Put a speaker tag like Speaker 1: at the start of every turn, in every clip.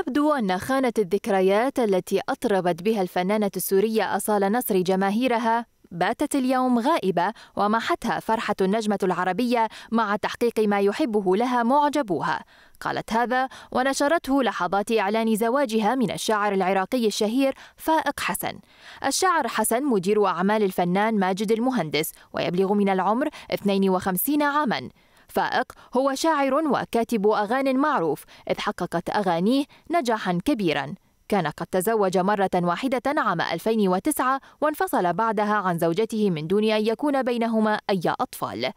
Speaker 1: يبدو أن خانة الذكريات التي أطربت بها الفنانة السورية أصال نصر جماهيرها باتت اليوم غائبة ومحتها فرحة النجمة العربية مع تحقيق ما يحبه لها معجبوها قالت هذا ونشرته لحظات إعلان زواجها من الشاعر العراقي الشهير فائق حسن الشاعر حسن مدير أعمال الفنان ماجد المهندس ويبلغ من العمر 52 عاماً فائق هو شاعر وكاتب أغان معروف إذ حققت أغانيه نجاحا كبيرا كان قد تزوج مرة واحدة عام 2009 وانفصل بعدها عن زوجته من دون أن يكون بينهما أي أطفال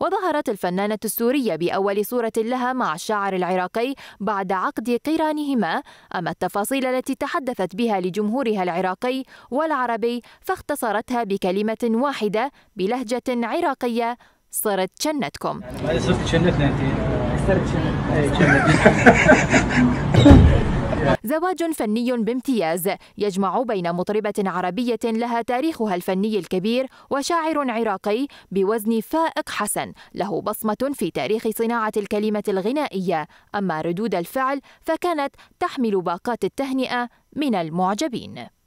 Speaker 1: وظهرت الفنانة السورية بأول صورة لها مع الشاعر العراقي بعد عقد قرانهما أما التفاصيل التي تحدثت بها لجمهورها العراقي والعربي فاختصرتها بكلمة واحدة بلهجة عراقية يعني صرت جنتكم صرت زواج فني بامتياز يجمع بين مطربة عربية لها تاريخها الفني الكبير وشاعر عراقي بوزن فائق حسن له بصمة في تاريخ صناعة الكلمة الغنائية أما ردود الفعل فكانت تحمل باقات التهنئة من المعجبين